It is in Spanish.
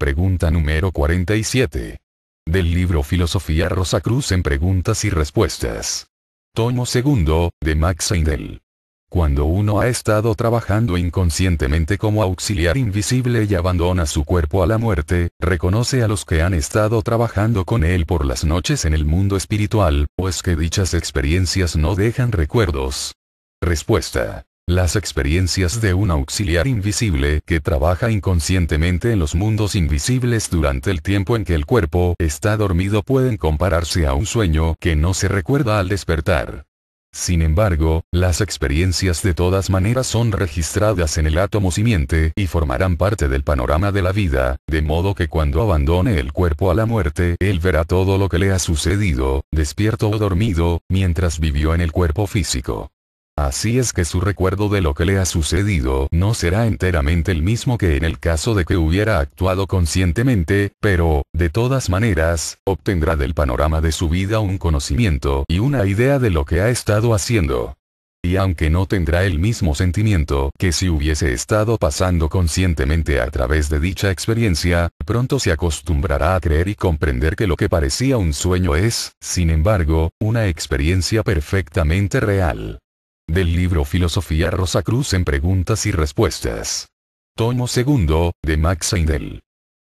Pregunta número 47. Del libro Filosofía Rosacruz en Preguntas y Respuestas. Tomo segundo, de Max Heindel. Cuando uno ha estado trabajando inconscientemente como auxiliar invisible y abandona su cuerpo a la muerte, reconoce a los que han estado trabajando con él por las noches en el mundo espiritual, pues que dichas experiencias no dejan recuerdos. Respuesta. Las experiencias de un auxiliar invisible que trabaja inconscientemente en los mundos invisibles durante el tiempo en que el cuerpo está dormido pueden compararse a un sueño que no se recuerda al despertar. Sin embargo, las experiencias de todas maneras son registradas en el átomo simiente y formarán parte del panorama de la vida, de modo que cuando abandone el cuerpo a la muerte, él verá todo lo que le ha sucedido, despierto o dormido, mientras vivió en el cuerpo físico. Así es que su recuerdo de lo que le ha sucedido no será enteramente el mismo que en el caso de que hubiera actuado conscientemente, pero, de todas maneras, obtendrá del panorama de su vida un conocimiento y una idea de lo que ha estado haciendo. Y aunque no tendrá el mismo sentimiento que si hubiese estado pasando conscientemente a través de dicha experiencia, pronto se acostumbrará a creer y comprender que lo que parecía un sueño es, sin embargo, una experiencia perfectamente real. Del libro Filosofía Rosa Cruz en Preguntas y Respuestas. Tomo segundo, de Max Heindel.